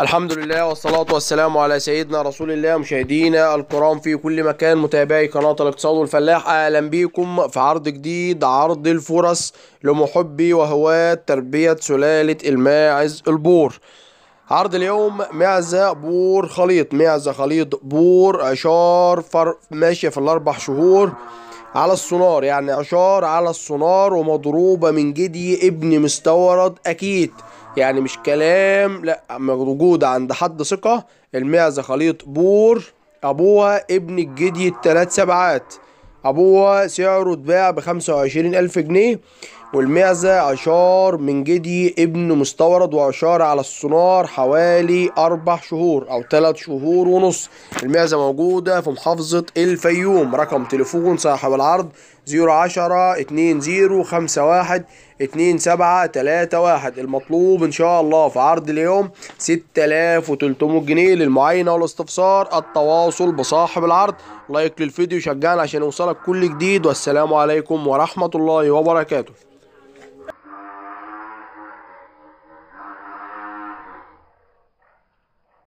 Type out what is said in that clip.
الحمد لله والصلاة والسلام على سيدنا رسول الله مشاهدينا الكرام في كل مكان متابعي قناة الاقتصاد والفلاح أهلا بكم في عرض جديد عرض الفرص لمحبي وهواة تربية سلالة الماعز البور عرض اليوم معزة بور خليط معزة خليط بور عشار فر ماشية في الأربع شهور على السونار يعني عشار على السونار ومضروبة من جدي ابن مستورد أكيد يعني مش كلام لا موجودة عند حد ثقة المعزة خليط بور أبوها ابن الجدي التلات سبعات أبوها سعره اتباع بخمسة وعشرين ألف جنيه والمعزة عشار من جدي ابن مستورد وعشار على السونار حوالي أربع شهور أو تلات شهور ونص المعزة موجودة في محافظة الفيوم رقم تليفون صاحب العرض زيرو عشرة اتنين زيرو خمسة واحد اتنين سبعة تلاتة واحد المطلوب إن شاء الله في عرض اليوم 6300 جنيه للمعاينه والاستفسار التواصل بصاحب العرض لايك للفيديو شجعنا عشان يوصلك كل جديد والسلام عليكم ورحمه الله وبركاته